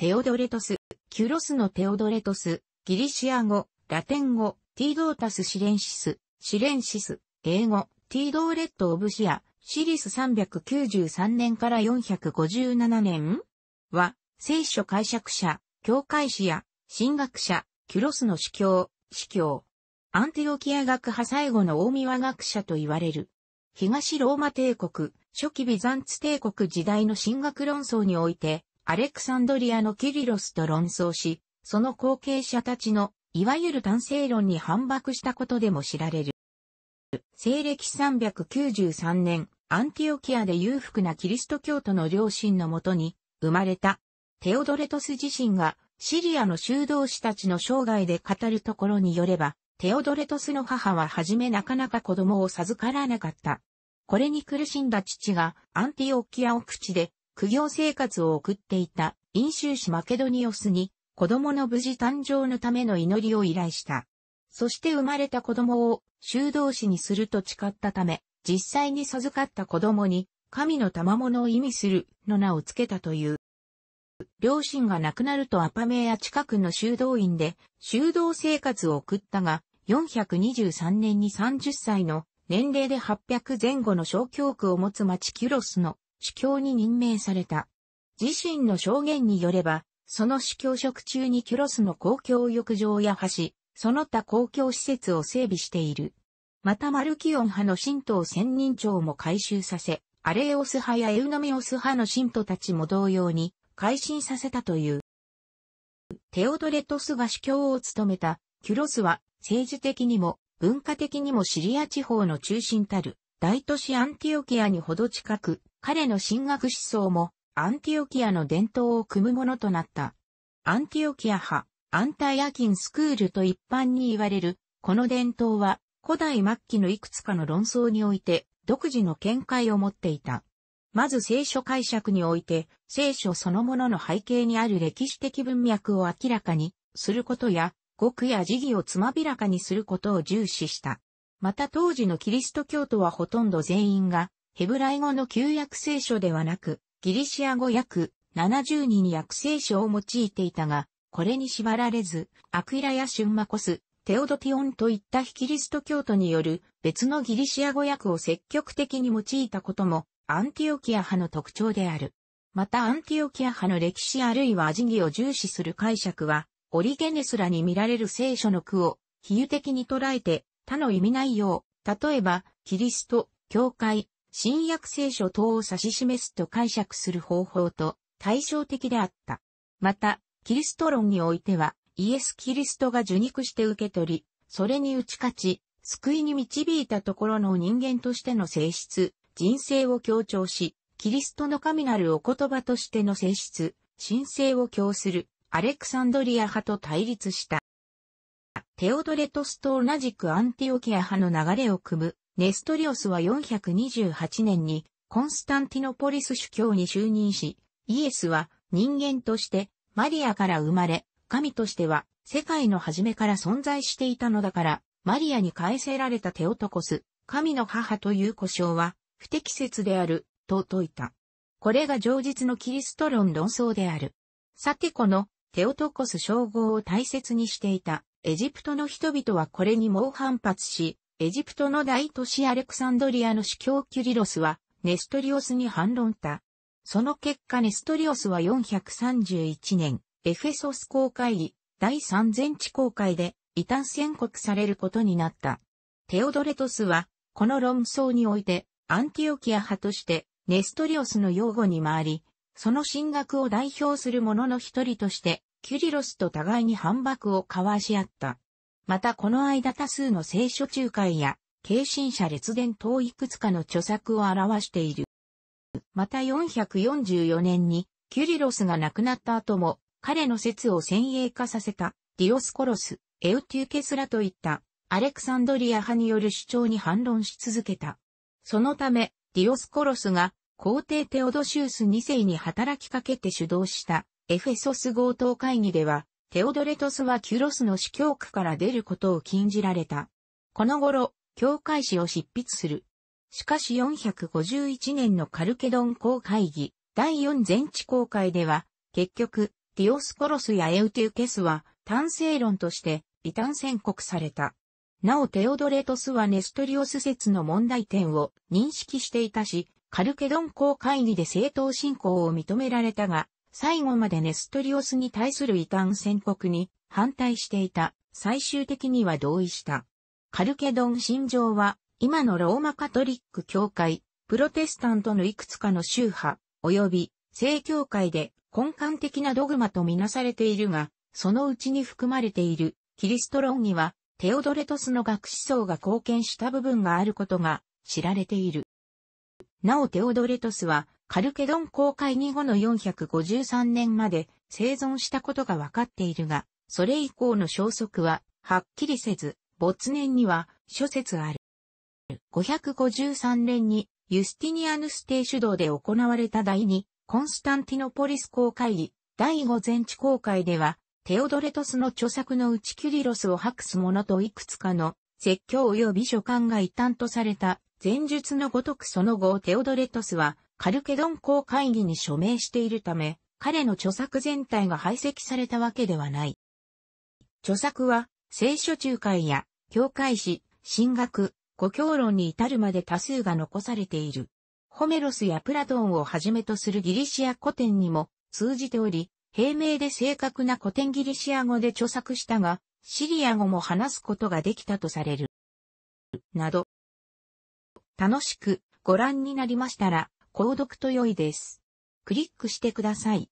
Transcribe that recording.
テオドレトス、キュロスのテオドレトス、ギリシア語、ラテン語、ティードータスシレンシス、シレンシス、英語、ティードーレット・オブシア、シリス393年から457年は、聖書解釈者、教会史や、神学者、キュロスの司教、司教。アンティオキア学派最後の大宮学者と言われる。東ローマ帝国、初期ビザンツ帝国時代の神学論争において、アレクサンドリアのキリロスと論争し、その後継者たちの、いわゆる単性論に反駁したことでも知られる。西暦393年、アンティオキアで裕福なキリスト教徒の両親のもとに、生まれた、テオドレトス自身が、シリアの修道士たちの生涯で語るところによれば、テオドレトスの母ははじめなかなか子供を授からなかった。これに苦しんだ父がアンティオキアを口で苦行生活を送っていた飲州市マケドニオスに子供の無事誕生のための祈りを依頼した。そして生まれた子供を修道士にすると誓ったため、実際に授かった子供に神の賜物を意味するの名を付けたという。両親が亡くなるとアパメや近くの修道院で修道生活を送ったが、423年に30歳の年齢で800前後の小教区を持つ町キュロスの司教に任命された。自身の証言によれば、その司教職中にキュロスの公共浴場や橋、その他公共施設を整備している。またマルキオン派の神道千人長も改修させ、アレオス派やエウノミオス派の神徒たちも同様に改心させたという。テオドレトスが司教を務めたキュロスは政治的にも文化的にもシリア地方の中心たる大都市アンティオキアにほど近く彼の神学思想もアンティオキアの伝統を組むものとなった。アンティオキア派、アンタイアキンスクールと一般に言われる、この伝統は古代末期のいくつかの論争において独自の見解を持っていた。まず聖書解釈において、聖書そのものの背景にある歴史的文脈を明らかにすることや、語句や辞儀をつまびらかにすることを重視した。また当時のキリスト教徒はほとんど全員がヘブライ語の旧約聖書ではなく、ギリシア語約70人約聖書を用いていたが、これに縛られず、アクイラやシュンマコス、テオドティオンといった非キリスト教徒による別のギリシア語訳を積極的に用いたこともアンティオキア派の特徴である。またアンティオキア派の歴史あるいは味義を重視する解釈は、オリゲネスらに見られる聖書の句を比喩的に捉えて他の意味内容、例えば、キリスト、教会、新約聖書等を指し示すと解釈する方法と対照的であった。また、キリスト論においては、イエス・キリストが受肉して受け取り、それに打ち勝ち、救いに導いたところの人間としての性質、人生を強調し、キリストの神なるお言葉としての性質、神聖を供する、アレクサンドリア派と対立した。テオドレトスと同じくアンティオキア派の流れを組むネストリオスは428年にコンスタンティノポリス主教に就任し、イエスは人間としてマリアから生まれ、神としては世界の初めから存在していたのだから、マリアに返せられたテオトコス、神の母という故障は不適切である、と説いた。これが上実のキリスト論論争である。さてこのテオトコス称号を大切にしていたエジプトの人々はこれに猛反発し、エジプトの大都市アレクサンドリアの主教キュリロスは、ネストリオスに反論た。その結果ネストリオスは431年、エフェソス公会議、第三前地公会で、異端宣告されることになった。テオドレトスは、この論争において、アンティオキア派として、ネストリオスの擁護に回り、その進学を代表する者の一人として、キュリロスと互いに反駁を交わし合った。またこの間多数の聖書仲介や、軽信者列伝等いくつかの著作を表している。また444年に、キュリロスが亡くなった後も、彼の説を先鋭化させた、ディオスコロス、エウティュケスラといった、アレクサンドリア派による主張に反論し続けた。そのため、ディオスコロスが、皇帝テオドシウス2世に働きかけて主導した、エフェソス強盗会議では、テオドレトスはキュロスの司教区から出ることを禁じられた。この頃、教会史を執筆する。しかし451年のカルケドン公会議、第4全地公会では、結局、ティオスコロスやエウテウケスは、単性論として、異端宣告された。なおテオドレトスはネストリオス説の問題点を認識していたし、カルケドン公会議で正当信仰を認められたが、最後までネストリオスに対する異端宣告に反対していた。最終的には同意した。カルケドン信条は、今のローマカトリック教会、プロテスタントのいくつかの宗派、及び、正教会で根幹的なドグマとみなされているが、そのうちに含まれているキリスト論には、テオドレトスの学思想が貢献した部分があることが知られている。なおテオドレトスは、カルケドン公開2後の453年まで生存したことが分かっているが、それ以降の消息ははっきりせず、没年には諸説ある。553年にユスティニアヌス帝主導で行われた第2コンスタンティノポリス公会議第5全置公会ではテオドレトスの著作のうちキュリロスを博す者といくつかの説教及び書簡が異端とされた前述のごとくその後テオドレトスはカルケドン公会議に署名しているため、彼の著作全体が排斥されたわけではない。著作は、聖書仲介や、教会史、神学、故郷論に至るまで多数が残されている。ホメロスやプラトンをはじめとするギリシア古典にも通じており、平明で正確な古典ギリシア語で著作したが、シリア語も話すことができたとされる。など。楽しくご覧になりましたら、購読と良いです。クリックしてください。